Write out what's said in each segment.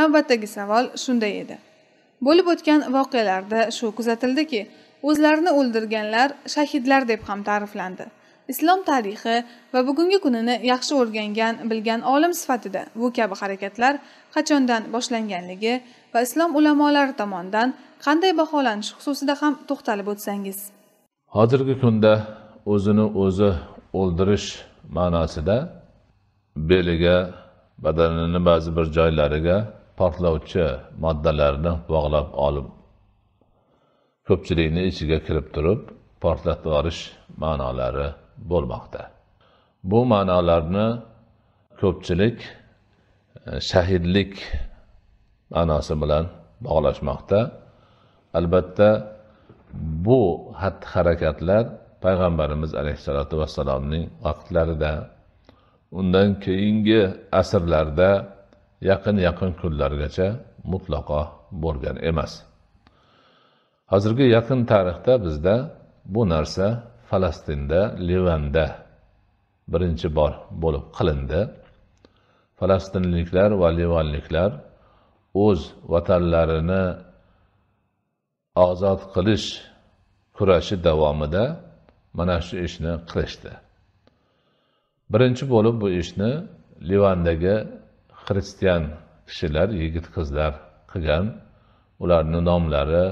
navbatdagi savol shunday edi bo'lib o'tgan voqealarda shu kuzatildiki o'zlarini o'ldirganlar shahidlar deb ham ta'riflandi islom tarixi va bugungi kunini yaxshi o'rgangan bilgan olim sifatida bu kabi harakatlar qachondan boshlanganligi va islom ulamolari tomonidan qanday baholanishi xususida ham to'xtalib o'tsangiz hozirgi kunda o'zini o'zi o'ldirish ma'nosida beliga badanini ba'zi bir joylariga portlovchi moddalarni bog'lab olib ko'pchilikni ichiga kirib turib portlatib yuborish ma'nolari bo'lmoqda bu ma'nolarni ko'pchilik e, shahidlik ma'nosi bilan bog'lashmoqda albatta bu xatti harakatlar payg'ambarimiz alayhissalotu vassalomning vaqtlarida undan keyingi asrlarda yaqin yaqin kunlargacha mutlaqo bo'lgan emas hozirgi yaqin tarixda bizda bu narsa falastinda livanda birinchi bor bo'lib qilindi falastinliklar va livanliklar o'z vatanlarini ozod qilish kurashi davomida mana shu ishni qilishdi birinchi bo'lib bu ishni livandagi xristian kishilar yigit qizlar qilgan ularni nomlari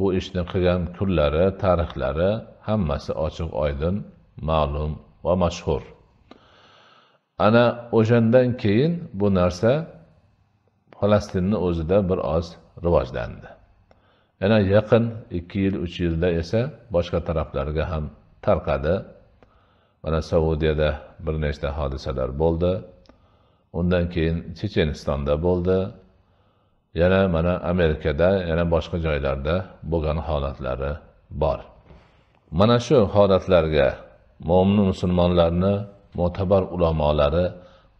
bu ishni qilgan kunlari tarixlari hammasi ochiq oydin ma'lum va mashhur ana o'shandan keyin bu narsa falastinni o'zida bir oz rivojlandi yana yaqin ikki yil uch yilda esa boshqa taraflarga ham tarqadi mana saudiyada bir nechta hodisalar bo'ldi undan keyin chechenistonda bo'ldi yana mana amerikada yana boshqa joylarda bo'lgan holatlari bor mana shu holatlarga mo'min musulmonlarni mo'tabar ulamolari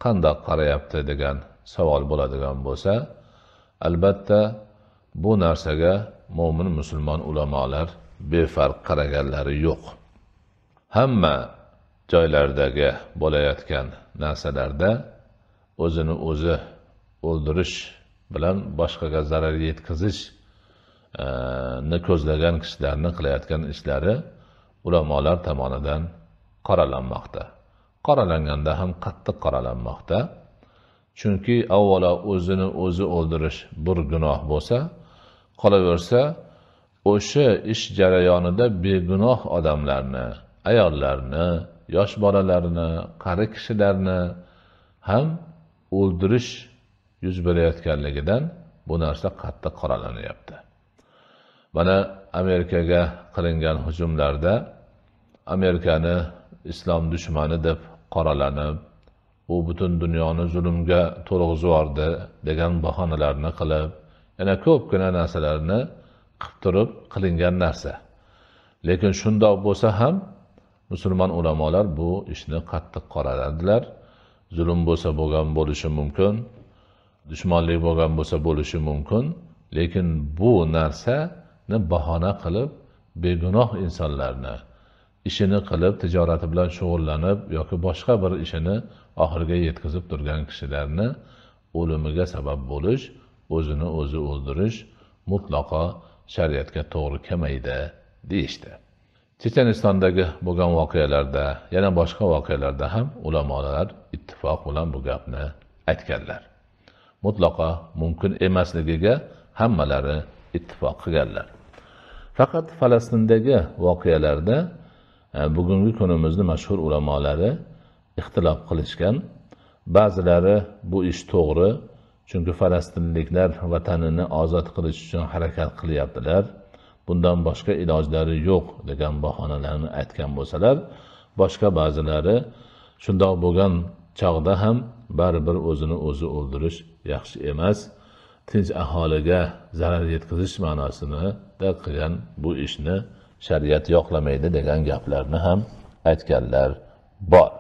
qandoq qarayapti degan savol bo'ladigan bo'lsa albatta bu narsaga mo'min musulmon ulamolar befarq qaraganlari yo'q hamma joylardagi bo'layotgan narsalarda o'zini o'zi o'ldirish bilan boshqaga zarar yetkazishni e, ko'zlagan kishilarni qilayotgan ishlari ulamolar tomonidan qoralanmoqda qoralanganda ham qattiq qoralanmoqda chunki avvalo o'zini o'zi o'ldirish bir gunoh bo'lsa qolaversa o'sha ish jarayonida begunoh odamlarni ayollarni yosh bolalarni qari kishilarni ham o'ldirish yuz berayotganligidan bu narsa qattiq qoralanyapti mana amerikaga qilingan hujumlarda amerikani islom dushmani deb qoralanib u butun dunyoni zulmga to'lg'izib yubordi degan bahonalarni qilib yana ko'pgina narsalarni qilib turib qilingan narsa lekin shundoq bo'lsa ham musulmon ulamolar bu ishni qattiq qoraladilar zulm bo'lsa bo'lgan bo'lishi mumkin dushmanlik bo'lgan bo'lsa bo'lishi mumkin lekin bu narsani bahona qilib begunoh insonlarni ishini qilib tijorati bilan shug'ullanib yoki boshqa bir ishini oxiriga yetkazib turgan kishilarni o'limiga sabab bo'lish o'zini o'zi o'ldirish mutlaqo shariatga to'g'ri kelmaydi deyishdi işte. chechenistondagi bo'lgan voqealarda yana boshqa voqealarda ham ulamolar ittifoq bilan bu gapni aytganlar mutlaqo mumkin emasligiga hammalari ittifoq qilganlar faqat falastindagi voqealarda e, bugungi kunimizni mashhur ulamolari ixtilof qilishgan ba'zilari bu ish to'g'ri chunki falastinliklar vatanini ozod qilish uchun harakat qilyaptilar bundan boshqa ilojlari yo'q degan bahonalarni aytgan bo'lsalar boshqa ba'zilari shundoq bo'lgan chog'da ham baribir o'zini o'zi o'ldirish yaxshi emas tinch aholiga zarar yetkazish ma'nosinida qilgan bu ishni shariat yoqlamaydi degan gaplarni ham aytganlar bor